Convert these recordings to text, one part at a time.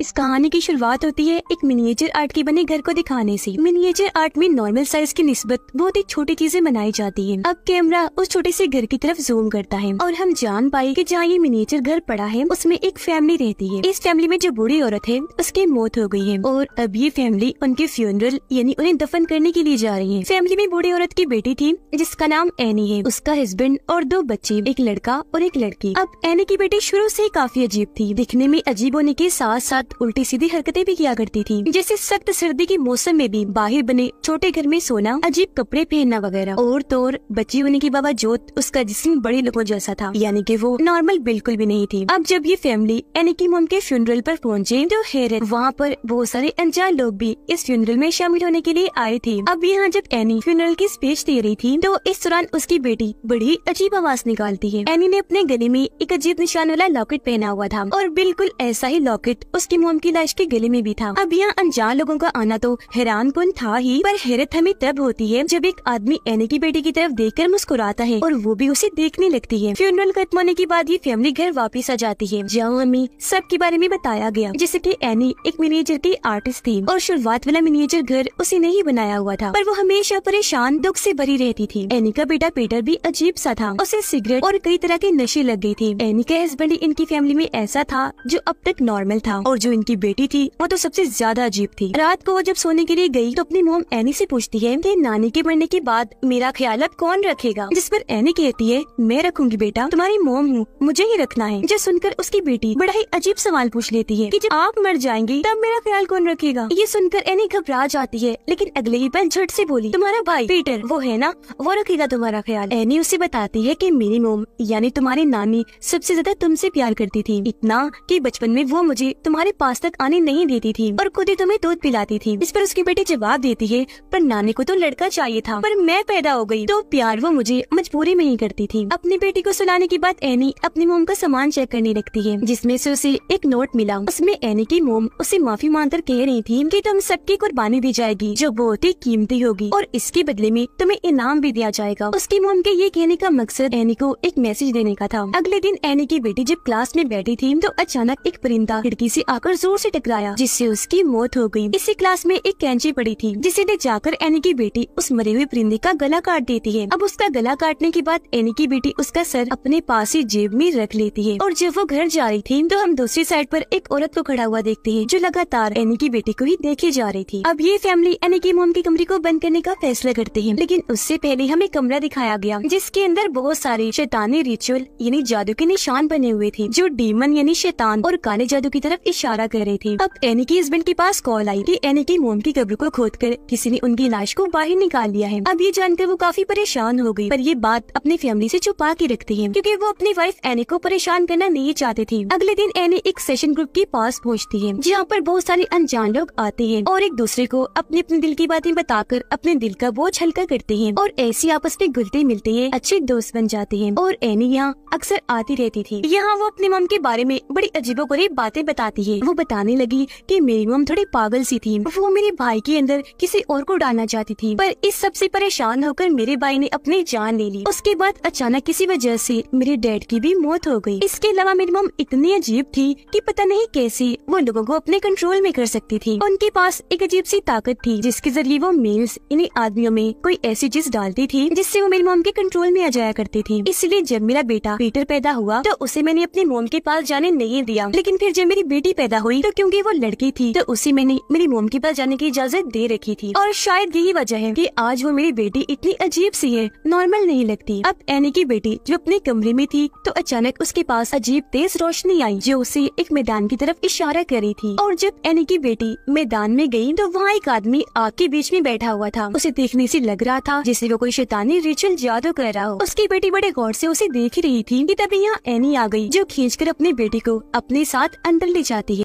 इस कहानी की शुरुआत होती है एक मिनिएचर आर्ट के बने घर को दिखाने से मिनिएचर आर्ट में नॉर्मल साइज की निस्बत बहुत ही छोटी चीजें बनाई जाती हैं। अब कैमरा उस छोटे से घर की तरफ जूम करता है और हम जान पाए कि जहाँ ये मिनिएचर घर पड़ा है उसमें एक फैमिली रहती है इस फैमिली में जो बूढ़ी औरत है उसकी मौत हो गई है और अब ये फैमिली उनके फ्यूनरल यानी उन्हें दफन करने के लिए जा रही है फैमिली में बूढ़ी औरत की बेटी थी जिसका नाम एनी है उसका हस्बैंड और दो बच्चे एक लड़का और एक लड़की अब एनी की बेटी शुरू ऐसी काफी अजीब थी दिखने में अजीब होने के साथ साथ साथ उल्टी सीधी हरकतें भी किया करती थी जैसे सख्त सर्दी के मौसम में भी बाहर बने छोटे घर में सोना अजीब कपड़े पहनना वगैरह और तो बच्ची होने की बाबा जोत उसका जिसम बड़े लोगों जैसा था यानी की वो नॉर्मल बिल्कुल भी नहीं थी अब जब ये फैमिली यानी की मोम के फ्यूनरल आरोप पहुँचे तो हेर वहाँ पर बहुत सारे अनजान लोग भी इस फ्यूनरल में शामिल होने के लिए आए थे अब यहाँ जब एनी फ्यूनरल की स्पीच दे रही थी तो इस दौरान उसकी बेटी बड़ी अजीब आवाज निकालती है एनी ने अपने गले में एक अजीब निशान वाला लॉकेट पहना हुआ था और बिल्कुल ऐसा ही लॉकेट उसकी मोम की लाश के गले में भी था अब यहाँ अनजान लोगों का आना तो हैरान कन था ही पर हैरत हमें तब होती है जब एक आदमी एनी की बेटी की तरफ देख कर मुस्कुराता है और वो भी उसे देखने लगती है फ्यूनरल खत्म होने के बाद ये फैमिली घर वापिस आ जाती है जहाँ हमें सब के बारे में बताया गया जैसे की एनी एक मैनेजर की आर्टिस्ट थी और शुरुआत वाला मैनेजर घर उसे नहीं बनाया हुआ था पर वो हमेशा परेशान दुख से भरी रहती थी एनी का बेटा पीटर भी अजीब सा था उसे सिगरेट और कई तरह के नशे लग गयी थी एनी का हस्बैंड इनकी फैमिली में ऐसा था जो अब तक नॉर्मल था और जो जो इनकी बेटी थी वो तो सबसे ज्यादा अजीब थी रात को वो जब सोने के लिए गई तो अपनी मोम एनी से पूछती है कि नानी के मरने के बाद मेरा ख्याल अब कौन रखेगा जिस पर एनी कहती है मैं रखूंगी बेटा तुम्हारी मोम हूँ मुझे ही रखना है जो सुनकर उसकी बेटी बड़ा ही अजीब सवाल पूछ लेती है की जब आप मर जाएंगी तब मेरा ख्याल कौन रखेगा ये सुनकर एनी घबरा जाती है लेकिन अगले ही पल झट से बोली तुम्हारा भाई पीटर वो है ना वो रखेगा तुम्हारा ख्याल एनी उसे बताती है की मेरी मोम यानी तुम्हारी नानी सबसे ज्यादा तुमसे प्यार करती थी इतना कि बचपन में वो मुझे तुम्हारे पास तक आने नहीं देती थी और खुद ही तुम्हें दूध पिलाती थी इस पर उसकी बेटी जवाब देती है पर नानी को तो लड़का चाहिए था पर मैं पैदा हो गई तो प्यार वो मुझे मजबूरी में ही करती थी अपनी बेटी को सुनाने के बाद एनी अपनी मोम का सामान चेक करने लगती है जिसमे ऐसी उसे एक नोट मिला उसमें एनी की मोम उसे माफी मांग कर कह रही थी की तुम सबकी कुर्बानी दी जाएगी जो बहुत ही कीमती होगी और इसके बदले में तुम्हें इनाम भी दिया जाएगा उसकी मोम के ये कहने का मकसद एनी को एक मैसेज देने का था अगले दिन एनी की बेटी जब क्लास में बैठी थी तो अचानक एक परिंदा खिड़की ऐसी आकर जोर से टकराया जिससे उसकी मौत हो गई इसी क्लास में एक कैंची पड़ी थी जिसे ले जाकर एनी की बेटी उस मरे हुए परिंदे का गला काट देती है अब उसका गला काटने के बाद एनी की बेटी उसका सर अपने पास ही जेब में रख लेती है और जब वो घर जा रही थी तो हम दूसरी साइड पर एक औरत को खड़ा हुआ देखते हैं जो लगातार एनी की बेटी को ही देखी जा रही थी अब ये फैमिली एनी की मोम के कमरे को बंद करने का फैसला करते है लेकिन उससे पहले हमें कमरा दिखाया गया जिसके अंदर बहुत सारे शैतानी रिचुअल यानी जादू के निशान बने हुए थे जो डीमन यानी शैतान और काले जादू की तरफ इशारा इशारा कर रहे थे अब एनी की हस्बैंड के पास कॉल आई कि एनी की मोम की कब्र को खोद कर किसी ने उनकी लाश को बाहर निकाल लिया है अब ये जानकर वो काफी परेशान हो गयी पर ये बात अपनी फैमिली से छुपा के रखती है क्यूँकी वो अपनी वाइफ एनी को परेशान करना नहीं चाहते थे अगले दिन एनी एक सेशन ग्रुप के पास पहुँचती है जहाँ पर बहुत सारे अनजान लोग आते हैं और एक दूसरे को अपने अपने दिल की बातें बताकर अपने दिल का बोझ हल्का करते हैं और ऐसी आपस में घुलते मिलते हैं अच्छे दोस्त बन जाते हैं और एनी यहाँ अक्सर आती रहती थी यहाँ वो अपनी मम के बारे में बड़ी अजीबो बातें बताती है थी वो बताने लगी कि मेरी मम थोड़ी पागल सी थी वो मेरे भाई के अंदर किसी और को डालना चाहती थी पर इस सबसे परेशान होकर मेरे भाई ने अपनी जान ले ली उसके बाद अचानक किसी वजह से मेरे डैड की भी मौत हो गई इसके अलावा मेरी मम इतनी अजीब थी कि पता नहीं कैसे वो लोगों को अपने कंट्रोल में कर सकती थी उनके पास एक अजीब सी ताकत थी जिसके जरिए वो मेल्स इन्हीं आदमियों में कोई ऐसी चीज डालती थी जिससे वो मेरी मम के कंट्रोल में आ जाया करती थी इसलिए जब मेरा बेटा पीटर पैदा हुआ तो उसे मैंने अपनी मोम के पास जाने नहीं दिया लेकिन फिर जब मेरी बेटी पैदा पैदा हुई तो क्योंकि वो लड़की थी तो उसे मैंने मेरी मोम के पास जाने की इजाजत दे रखी थी और शायद यही वजह है कि आज वो मेरी बेटी इतनी अजीब सी है नॉर्मल नहीं लगती अब एनी की बेटी जो अपने कमरे में थी तो अचानक उसके पास अजीब तेज रोशनी आई जो उसे एक मैदान की तरफ इशारा करी थी और जब एनी की बेटी मैदान में गयी तो वहाँ एक आदमी आग के बीच में बैठा हुआ था उसे देखने से लग रहा था जिसे वो कोई शैतानी रिचुअल जादू कर रहा हो उसकी बेटी बड़े गौर ऐसी उसे देख रही थी की तभी यहाँ एनी आ गयी जो खींच अपनी बेटी को अपने साथ अंदर ले जाती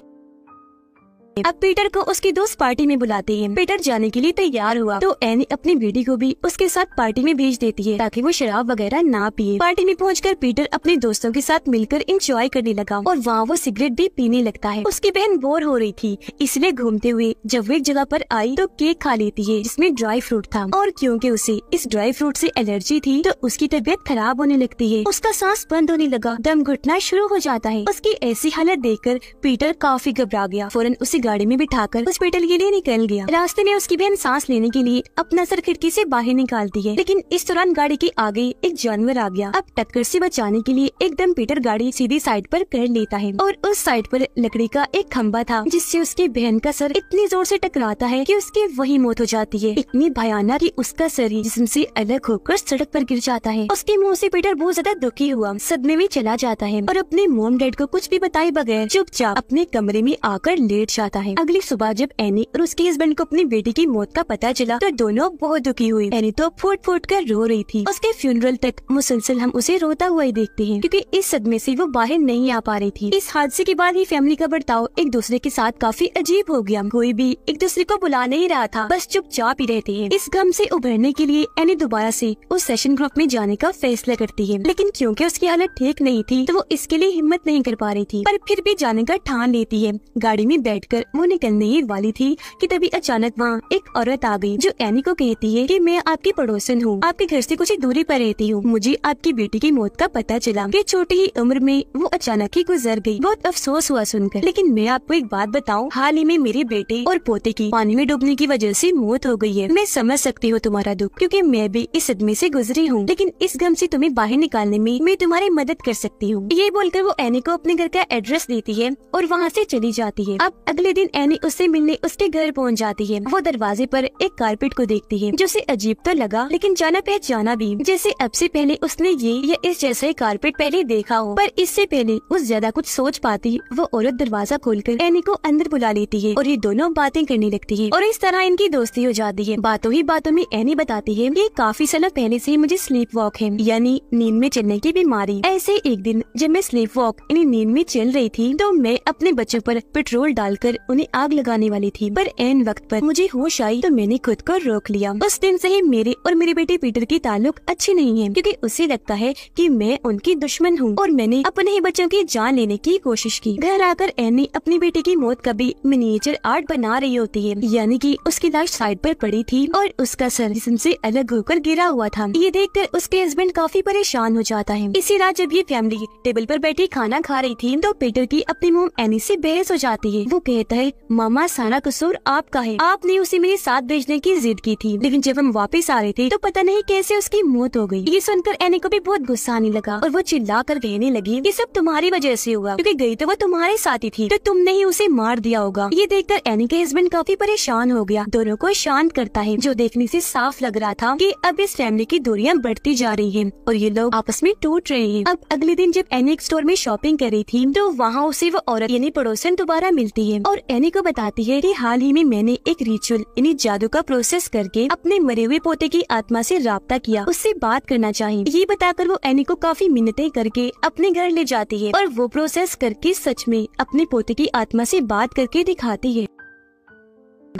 अब पीटर को उसके दोस्त पार्टी में बुलाते है पीटर जाने के लिए तैयार हुआ तो एनी अपनी बेटी को भी उसके साथ पार्टी में भेज देती है ताकि वो शराब वगैरह ना पिए पार्टी में पहुँच पीटर अपने दोस्तों के साथ मिलकर इंजॉय करने लगा और वहाँ वो सिगरेट भी पीने लगता है उसकी बहन बोर हो रही थी इसलिए घूमते हुए जब वो एक जगह आरोप आई तो केक खा लेती है जिसमे ड्राई फ्रूट था और क्यूँकी उसे इस ड्राई फ्रूट ऐसी एलर्जी थी तो उसकी तबीयत खराब होने लगती है उसका सांस बंद होने लगा दम घुटना शुरू हो जाता है उसकी ऐसी हालत देखकर पीटर काफी घबरा गया फौरन उसे गाड़ी में बिठाकर हॉस्पिटल के लिए निकल गया रास्ते में उसकी बहन सांस लेने के लिए अपना सर खिड़की से बाहर निकालती है लेकिन इस दौरान गाड़ी के आगे एक जानवर आ गया अब टक्कर से बचाने के लिए एकदम पीटर गाड़ी सीधी साइड पर कर लेता है और उस साइड पर लकड़ी का एक खम्बा था जिससे उसकी बहन का सर इतनी जोर से टकराता है कि उसकी वही मौत हो जाती है इतनी भयानक कि उसका सर जिसम से अलग होकर सड़क पर गिर जाता है उसके मुंह से पीटर बहुत ज्यादा दुखी हुआ सदमे में चला जाता है और अपने मोम डैड को कुछ भी बताए बगैर चुपचाप अपने कमरे में आकर लेट जाता जाता है अगली सुबह जब एनी और उसके हस्बैंड को अपनी बेटी की मौत का पता चला तो दोनों बहुत दुखी हुई एनी तो फूट फूट कर रो रही थी उसके फ्यूनरल तक मुसलसल हम उसे रोता हुआ ही देखते हैं क्योंकि इस सदमे से वो बाहर नहीं आ पा रही थी इस हादसे के बाद ही फैमिली का बर्ताव एक दूसरे के साथ काफी अजीब हो गया कोई भी एक दूसरे को बुला नहीं रहा था बस चुपचाप ही रहते हैं इस गम से उभरने के लिए एनी दोबारा से उस सेशन ग्रुप में जाने का फैसला करती है लेकिन क्योंकि उसकी हालत ठीक नहीं थी तो वो इसके लिए हिम्मत नहीं कर पा रही थी पर फिर भी जाने का ठान लेती है गाड़ी में बैठकर वो निकलने ही वाली थी कि तभी अचानक वहाँ एक औरत आ गई जो एनी को कहती है कि मैं आपकी पड़ोसन हूँ आपके घर से कुछ ही दूरी पर रहती हूँ मुझे आपकी बेटी की मौत का पता चला कि छोटी ही उम्र में वो अचानक ही गुजर गई बहुत अफसोस हुआ सुनकर लेकिन मैं आपको एक बात बताऊँ हाल ही में मेरे बेटे और पोते की पानी में डूबने की वजह से मौत हो गई है मैं समझ सकती हूँ तुम्हारा दुख क्योंकि मैं भी इस सदमे से गुजरी हूँ लेकिन इस गम से तुम्हें बाहर निकालने में मैं तुम्हारी मदद कर सकती हूँ ये बोलकर वो एनी को अपने घर का एड्रेस देती है और वहाँ से चली जाती है अब अगले दिन एनी उससे मिलने उसके घर पहुंच जाती है वो दरवाजे पर एक कारपेट को देखती है जो उसे अजीब तो लगा लेकिन जाना पहचाना भी जैसे अब से पहले उसने ये या इस जैसा ही कारपेट पहले देखा हो पर इससे पहले उस ज्यादा कुछ सोच पाती वो औरत दरवाजा खोलकर एनी को अंदर बुला लेती है और ये दोनों बातें करने लगती है और इस तरह इनकी दोस्ती हो जाती है बातों ही बातों में एनी बताती है ये काफी सालों पहले से मुझे स्लीप वॉक है यानी नींद में चलने की बीमारी ऐसे एक दिन जब मैं स्लीप वॉक यानी नींद में चल रही थी तो मैं अपने बच्चों पर पेट्रोल डालकर उन्हें आग लगाने वाली थी पर एन वक्त पर मुझे होश आई तो मैंने खुद को रोक लिया उस दिन से ही मेरे और मेरे बेटे पीटर की ताल्लुक अच्छी नहीं है क्योंकि उसे लगता है कि मैं उनकी दुश्मन हूँ और मैंने अपने ही बच्चों की जान लेने की कोशिश की घर आकर एन ने अपने बेटे की मौत का भी मिनिएचर आर्ट बना रही होती है यानी की उसकी लाश साइड पर पड़ी थी और उसका सर जिसम से अलग होकर गिरा हुआ था ये कर उसके हस्बैंड काफी परेशान हो जाता है इसी रात जब ये फैमिली टेबल पर बैठी खाना खा रही थी तो पीटर की अपनी मोम एनी से बहस हो जाती है वो कहता कहता है मामा सारा कसूर आपका है आपने उसे मेरे साथ भेजने की जिद की थी लेकिन जब हम वापस आ रहे थे तो पता नहीं कैसे उसकी मौत हो गई ये सुनकर एनी को भी बहुत गुस्सा आने लगा और वो चिल्ला कर कहने लगी ये सब तुम्हारी वजह से हुआ क्योंकि गई तो वो तुम्हारे साथ ही थी तो तुमने ही उसे मार दिया होगा ये देखकर एनी के हस्बैंड काफी परेशान हो गया दोनों को शांत करता है जो देखने से साफ लग रहा था कि अब इस फैमिली की दूरियां बढ़ती जा रही है और ये लोग आपस में टूट रहे हैं अब अगले दिन जब एनी स्टोर में शॉपिंग कर रही थी तो वहाँ उसे वो औरत यानी पड़ोसन दोबारा मिलती है और एनी को बताती है कि हाल ही में मैंने एक रिचुअल यानी जादू का प्रोसेस करके अपने मरे हुए पोते की आत्मा से रबता किया उससे बात करना चाहिए ये बताकर वो एनी को काफी मिन्नते करके अपने घर ले जाती है और वो प्रोसेस करके सच में अपने पोते की आत्मा ऐसी बात करके दिखाती है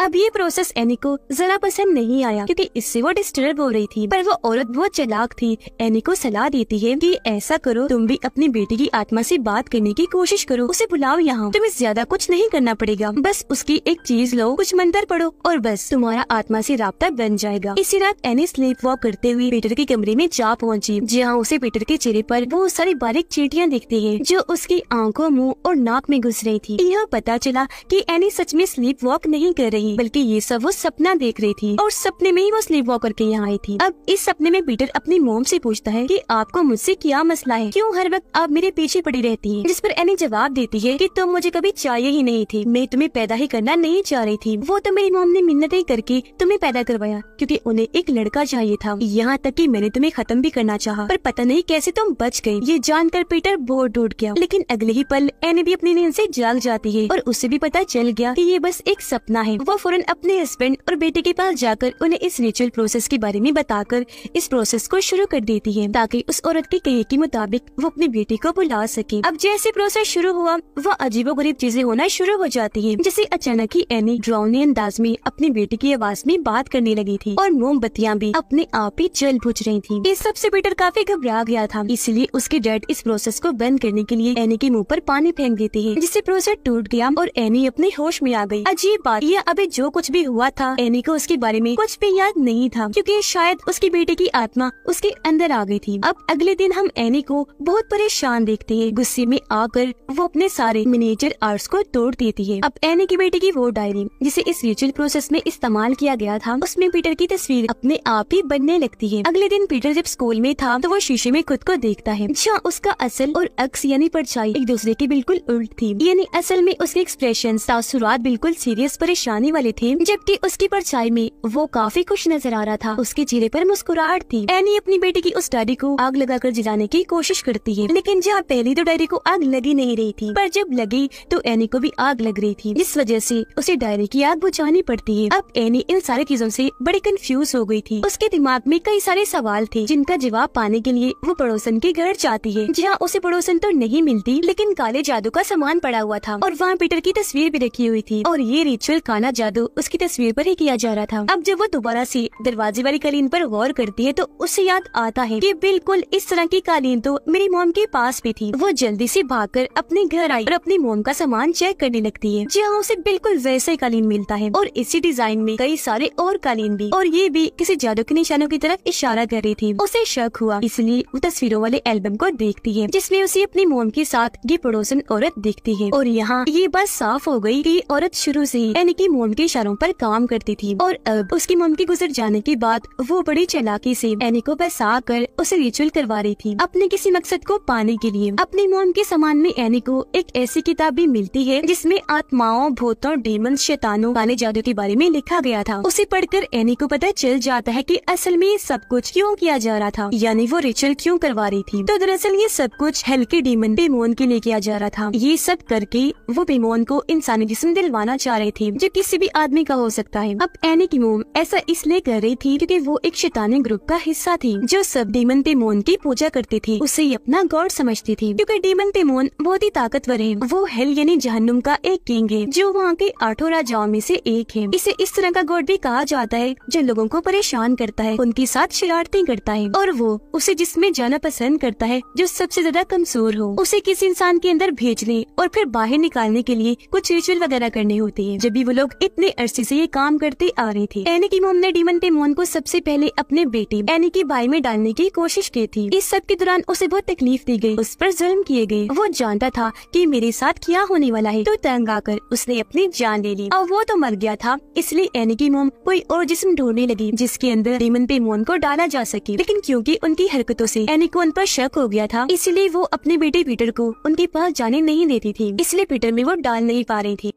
अब ये प्रोसेस एनी को जरा पसंद नहीं आया क्योंकि इससे वो डिस्टर्ब हो रही थी पर वो औरत बहुत चलाक थी एनी को सलाह देती है कि ऐसा करो तुम भी अपनी बेटी की आत्मा से बात करने की कोशिश करो उसे बुलाओ यहाँ तुम्हें ज्यादा कुछ नहीं करना पड़ेगा बस उसकी एक चीज लो कुछ मंत्र पढ़ो और बस तुम्हारा आत्मा से रबता बन जाएगा इसी रात एनी स्लीप वॉक करते हुए पीटर के कमरे में जा पहुँची जहाँ उसे पीटर के चेहरे पर वो सारी बारीक चीटियाँ दिखती है जो उसकी आंखों मुँह और नाक में घुस रही थी यह पता चला की एनी सच में स्लीप वॉक नहीं कर रही नहीं बल्कि ये सब वो सपना देख रही थी और सपने में ही वो स्लीप वॉकर के यहाँ आई थी अब इस सपने में पीटर अपनी मोम से पूछता है कि आपको मुझसे क्या मसला है क्यों हर वक्त आप मेरे पीछे पड़ी रहती है जिस पर एनी जवाब देती है कि तुम मुझे कभी चाहिए ही नहीं थी मैं तुम्हें पैदा ही करना नहीं चाह रही थी वो तो मेरी मोम ने मिन्नत ही करके तुम्हें पैदा करवाया क्यूँकी उन्हें एक लड़का चाहिए था यहाँ तक की मैंने तुम्हें खत्म भी करना चाह पर पता नहीं कैसे तुम बच गयी ये जानकर पीटर बोर डूट गया लेकिन अगले ही पल एनी भी अपनी नींद ऐसी जाग जाती है और उसे भी पता चल गया की ये बस एक सपना है वो फौरन अपने हस्बैंड और बेटे के पास जाकर उन्हें इस रिचुअल प्रोसेस के बारे में बताकर इस प्रोसेस को शुरू कर देती है ताकि उस औरत के कहे के मुताबिक वो अपने बेटे को बुला सके अब जैसे प्रोसेस शुरू हुआ वह अजीबो गरीब चीजें होना शुरू हो जाती है जैसे अचानक ही एनी ड्राउनी अंदाज में अपने बेटे की आवाज में बात करने लगी थी और मोमबत्तियाँ भी अपने आप ही जल बुझ रही थी इस सबसे बेटर काफी घबरा गया था इसलिए उसके डैड इस प्रोसेस को बंद करने के लिए एनी के मुँह आरोप पानी फेंक देती है जिससे प्रोसेस टूट गया और एनी अपने होश में आ गयी अजीब बात यह अभी पे जो कुछ भी हुआ था एनी को उसके बारे में कुछ भी याद नहीं था क्योंकि शायद उसके बेटे की आत्मा उसके अंदर आ गई थी अब अगले दिन हम एनी को बहुत परेशान देखते हैं गुस्से में आकर वो अपने सारे मिनेचर आर्ट्स को तोड़ देती है अब एनी के बेटे की वो डायरी जिसे इस रिचुअल प्रोसेस में इस्तेमाल किया गया था उसमें पीटर की तस्वीर अपने आप ही बनने लगती है अगले दिन पीटर जब स्कूल में था तो वो शीशे में खुद को देखता है जहाँ उसका असल और अक्स यानी परछाई एक दूसरे के बिल्कुल उल्ट थी यानी असल में उसके एक्सप्रेशन तासुरात बिल्कुल सीरियस परेशानी वाले थे जबकि उसकी परछाई में वो काफी खुश नजर आ रहा था उसके चेहरे पर मुस्कुराहट थी एनी अपनी बेटी की उस डायरी को आग लगाकर जलाने की कोशिश करती है लेकिन जहाँ पहले तो डायरी को आग लगी नहीं रही थी पर जब लगी तो एनी को भी आग लग रही थी इस वजह से उसे डायरी की आग बुझानी पड़ती है अब एनी इन सारी चीजों से बड़ी कंफ्यूज हो गई थी उसके दिमाग में कई सारे सवाल थे जिनका जवाब पाने के लिए वो पड़ोसन के घर जाती है जहाँ उसे पड़ोसन तो नहीं मिलती लेकिन काले जादू का सामान पड़ा हुआ था और वहाँ पीटर की तस्वीर भी रखी हुई थी और ये रिचुअल खाना जादू उसकी तस्वीर पर ही किया जा रहा था अब जब वो दोबारा से दरवाजे वाली कालीन पर गौर करती है तो उसे याद आता है कि बिल्कुल इस तरह की कालीन तो मेरी मोम के पास भी थी वो जल्दी से भागकर अपने घर आई और अपनी मोम का सामान चेक करने लगती है जहाँ उसे बिल्कुल वैसे कालीन मिलता है और इसी डिजाइन में कई सारे और कालीन भी और ये भी किसी जादू के निशानों की तरफ इशारा कर रही थी उसे शक हुआ इसलिए वो तस्वीरों वाले एल्बम को देखती है जिसमे उसे अपनी मोम के साथ ये पड़ोसन औरत दिखती है और यहाँ ये बात साफ हो गयी की औरत शुरू ऐसी यानी की मोम के इशारों पर काम करती थी और अब उसकी मोम के गुजर जाने के बाद वो बड़ी चलाकी से एनी को बसा कर उसे रिचुअल करवा रही थी अपने किसी मकसद को पाने के लिए अपनी मोम के सामान में एनी को एक ऐसी किताब भी मिलती है जिसमे आत्माओं भूतों डेमन शैतानों काले जादू के बारे में लिखा गया था उसे पढ़कर एनी को पता चल जाता है की असल में सब कुछ क्यूँ किया जा रहा था यानी वो रिचुअल क्यूँ करवा रही थी तो दरअसल ये सब कुछ हल्के डीमन बेमोन के लिए किया जा रहा था ये सब करके वो बेमोन को इंसानी जिसम दिलवाना चाह रहे थे जो किसी किसी भी आदमी का हो सकता है अब एनी की मोम ऐसा इसलिए कर रही थी क्योंकि वो एक शैतानी ग्रुप का हिस्सा थी जो सब डीमन मोन की पूजा करती थी उसे ही अपना गॉड समझती थी क्योंकि डीमन मोन बहुत ही ताकतवर है वो हेल यानी जहनुम का एक किंग है जो वहाँ के आठों राजाओं में से एक है इसे इस तरह का गॉड भी कहा जाता है जो लोगों को परेशान करता है उनके साथ शरारती करता है और वो उसे जिसमे जाना पसंद करता है जो सबसे ज्यादा कमजोर हो उसे किसी इंसान के अंदर भेजने और फिर बाहर निकालने के लिए कुछ रिचुअल वगैरह करने होती है जब भी वो लोग इतने अरसे से ये काम करते आ रही थी एनी की मोम ने डीमन पे मोहन को सबसे पहले अपने बेटे एनी की बाई में डालने की कोशिश की थी इस सब के दौरान उसे बहुत तकलीफ दी गई उस पर जुल्म किए गए वो जानता था कि मेरे साथ क्या होने वाला है तो तंग आकर उसने अपनी जान ले ली और वो तो मर गया था इसलिए एनी की मोम कोई और जिसम ढूंढने लगी जिसके अंदर डीमन पे मोहन को डाला जा सके लेकिन क्योंकि उनकी हरकतों से एनी को उन पर शक हो गया था इसलिए वो अपने बेटे पीटर को उनके पास जाने नहीं देती थी इसलिए पीटर में वो डाल नहीं पा रही थी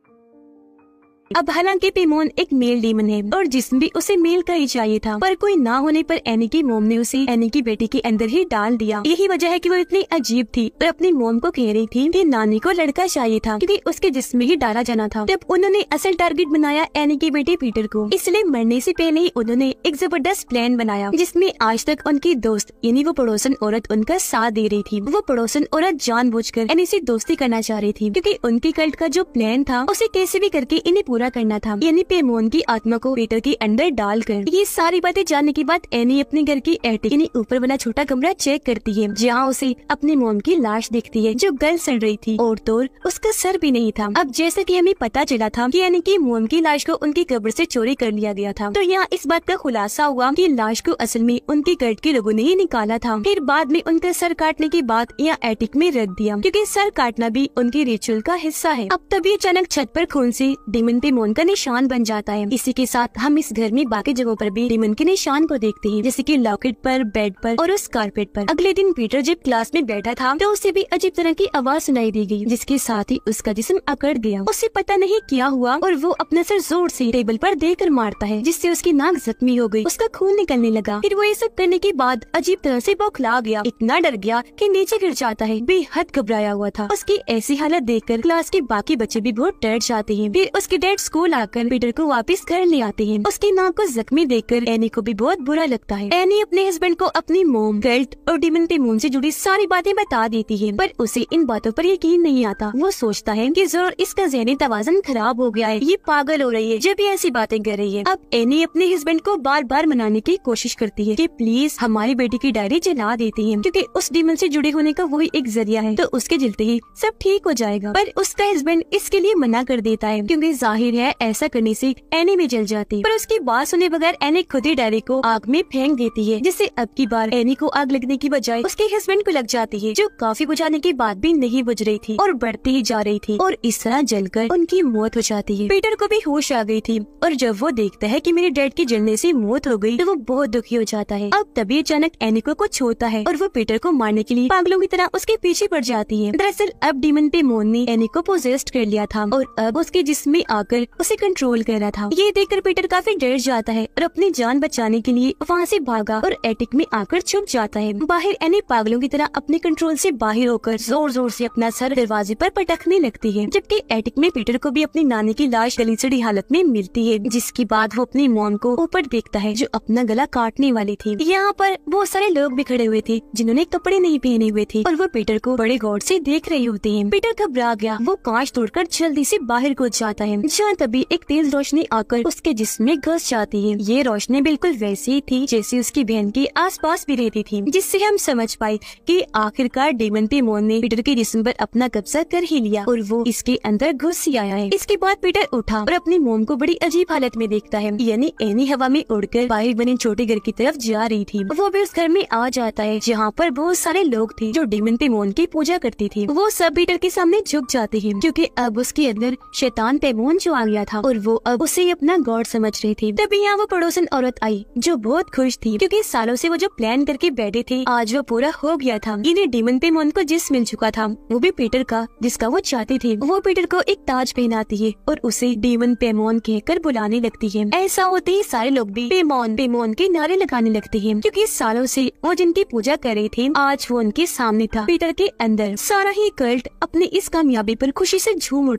अब हालांकि पेमोन एक मेल डीमन है और जिसम भी उसे मेल का ही चाहिए था पर कोई ना होने पर एनी की मोम ने उसे एनी की बेटी के अंदर ही डाल दिया यही वजह है कि वो इतनी अजीब थी और अपनी मोम को कह रही थी कि नानी को लड़का चाहिए था क्योंकि उसके जिसम ही डाला जाना था तब उन्होंने असल टारगेट बनाया एनी की बेटी पीटर को इसलिए मरने ऐसी पहले ही उन्होंने एक जबरदस्त प्लान बनाया जिसमे आज तक उनकी दोस्त यानी वो पड़ोसन औरत उनका साथ दे रही थी वो पड़ोसन औरत जान एनी से दोस्ती करना चाह रही थी क्यूँकी उनके कल्ट का जो प्लान था उसे कैसे भी करके इन्हें पूरा करना था यानी पेमोन की आत्मा को पीटर के अंदर डालकर ये सारी बातें जानने के बाद एनी अपने घर की एटी यानी ऊपर वाला छोटा कमरा चेक करती है जहाँ उसे अपने मोम की लाश दिखती है जो गल सड़ रही थी और तो उसका सर भी नहीं था अब जैसे की हमें पता चला था की यानी की मोम की लाश को उनकी कब्र ऐसी चोरी कर लिया गया था तो यहाँ इस बात का खुलासा हुआ की लाश को असल में उनके गर्द के लोगों ने ही निकाला था फिर बाद में उनका सर काटने के बाद यहाँ एटिक में रख दिया क्यूँकी सर काटना भी उनकी रिचुअल का हिस्सा है अब तभी अचानक छत पर खून से डिमन डिमोन का निशान बन जाता है इसी के साथ हम इस घर में बाकी जगहों पर भी रिमोन के निशान को देखते हैं जैसे कि लॉकेट पर बेड पर और उस कारपेट पर अगले दिन पीटर जब क्लास में बैठा था तो उसे भी अजीब तरह की आवाज सुनाई दी गई जिसके साथ ही उसका जिसम अकड़ गया उसे पता नहीं क्या हुआ और वो अपना सर जोर से टेबल पर देकर मारता है जिससे उसकी नाक जख्मी हो गयी उसका खून निकलने लगा फिर वो ये सब करने के बाद अजीब तरह से बौखला गया इतना डर गया कि नीचे गिर जाता है बेहद घबराया हुआ था उसकी ऐसी हालत देखकर क्लास के बाकी बच्चे भी बहुत डर जाते हैं फिर उसके डैड मिनट स्कूल आकर पीटर को वापस घर ले आते हैं उसकी माँ को जख्मी देखकर एनी को भी बहुत बुरा लगता है एनी अपने हस्बैंड को अपनी मोम गर्ल्ट और डिमन के मून ऐसी जुड़ी सारी बातें बता देती है पर उसे इन बातों पर यकीन नहीं आता वो सोचता है की जरूर इसका जहनी तवाजन खराब हो गया है ये पागल हो रही है जब भी ऐसी बातें कर रही है अब एनी अपने हस्बैंड को बार बार मनाने की कोशिश करती है की प्लीज हमारी बेटी की डायरी जला देती है क्यूँकी उस डिमन ऐसी जुड़े होने का वही एक जरिया है तो उसके जलते ही सब ठीक हो जाएगा पर उसका हस्बैंड इसके लिए मना कर देता है क्योंकि जाहिर शरीर है ऐसा करने से एनी भी जल जाती पर उसकी बात सुने बगैर एनी खुद ही डैरी को आग में फेंक देती है जिससे अब की बार एनी को आग लगने की बजाय उसके हस्बैंड को लग जाती है जो काफी बुझाने की बात भी नहीं बुझ रही थी और बढ़ती ही जा रही थी और इस तरह जलकर उनकी मौत हो जाती है पीटर को भी होश आ गई थी और जब वो देखता है की मेरे डैड की जलने ऐसी मौत हो गयी तो वो बहुत दुखी हो जाता है अब तभी अचानक एनी को कुछ होता है और वो पीटर को मारने के लिए पागलों की तरह उसके पीछे पड़ जाती है दरअसल अब डीमन पे मोन ने एनी को पोजेस्ट कर लिया था और अब उसके जिसमें आकर कर उसे कंट्रोल कर रहा था ये देखकर पीटर काफी डर जाता है और अपनी जान बचाने के लिए वहाँ से भागा और एटिक में आकर छुप जाता है बाहर एनी पागलों की तरह अपने कंट्रोल से बाहर होकर जोर जोर से अपना सर दरवाजे पर पटकने लगती है जबकि एटिक में पीटर को भी अपनी नानी की लाश गली चढ़ी हालत में मिलती है जिसके बाद वो अपनी मोम को ऊपर देखता है जो अपना गला काटने वाली थी यहाँ पर बहुत सारे लोग भी खड़े हुए थे जिन्होंने कपड़े नहीं पहने हुए थे और वो पीटर को बड़े गौर से देख रहे होते हैं पीटर घबरा गया वो कांच तोड़कर जल्दी से बाहर कूद जाता है यहाँ तभी एक तेज रोशनी आकर उसके जिसम में घुस जाती है ये रोशनी बिल्कुल वैसी ही थी जैसी उसकी बहन के आसपास भी रहती थी जिससे हम समझ पाए कि आखिरकार डेमन पे मोन ने पीटर के जिसम पर अपना कब्जा कर ही लिया और वो इसके अंदर घुस आया है इसके बाद पीटर उठा और अपनी मोम को बड़ी अजीब हालत में देखता है यानी एनी हवा में उड़कर बाहर बने छोटे घर की तरफ जा रही थी वो भी उस घर में आ जाता है जहाँ पर बहुत सारे लोग थे जो डेमन मोहन की पूजा करती थी वो सब पीटर के सामने झुक जाते हैं क्यूँकी अब उसके अंदर शैतान पेमोन जो आ गया था और वो अब उसे अपना गॉड समझ रही थी तभी यहाँ वो पड़ोसन औरत आई जो बहुत खुश थी क्योंकि सालों से वो जो प्लान करके बैठे थे आज वो पूरा हो गया था इन्हें डीमन पे मोन को जिस मिल चुका था वो भी पीटर का जिसका वो चाहती थी वो पीटर को एक ताज पहनाती है और उसे डीमन पेमोन कहकर बुलाने लगती है ऐसा होते ही सारे लोग भी पेमोन पेमोन के नारे लगाने लगते हैं क्योंकि सालों से वो जिनकी पूजा कर रहे थे आज वो उनके सामने था पीटर के अंदर सारा ही कल्ट अपने इस कामयाबी पर खुशी से झूम